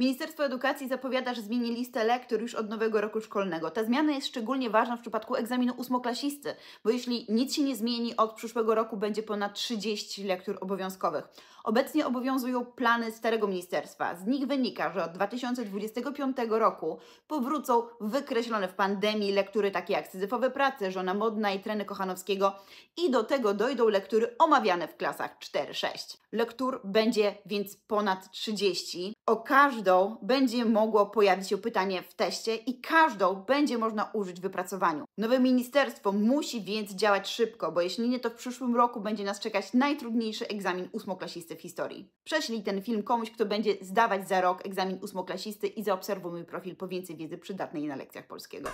Ministerstwo Edukacji zapowiada, że zmieni listę lektur już od nowego roku szkolnego. Ta zmiana jest szczególnie ważna w przypadku egzaminu ósmoklasisty, bo jeśli nic się nie zmieni, od przyszłego roku będzie ponad 30 lektur obowiązkowych. Obecnie obowiązują plany starego ministerstwa. Z nich wynika, że od 2025 roku powrócą wykreślone w pandemii lektury takie jak Syzyfowe prace, Żona modna i Treny Kochanowskiego i do tego dojdą lektury omawiane w klasach 4-6. Lektur będzie więc ponad 30. O każdym każdą będzie mogło pojawić się pytanie w teście i każdą będzie można użyć w wypracowaniu. Nowe ministerstwo musi więc działać szybko, bo jeśli nie, to w przyszłym roku będzie nas czekać najtrudniejszy egzamin ósmoklasisty w historii. Prześlij ten film komuś, kto będzie zdawać za rok egzamin ósmoklasisty i zaobserwuj mój profil po więcej wiedzy przydatnej na lekcjach polskiego.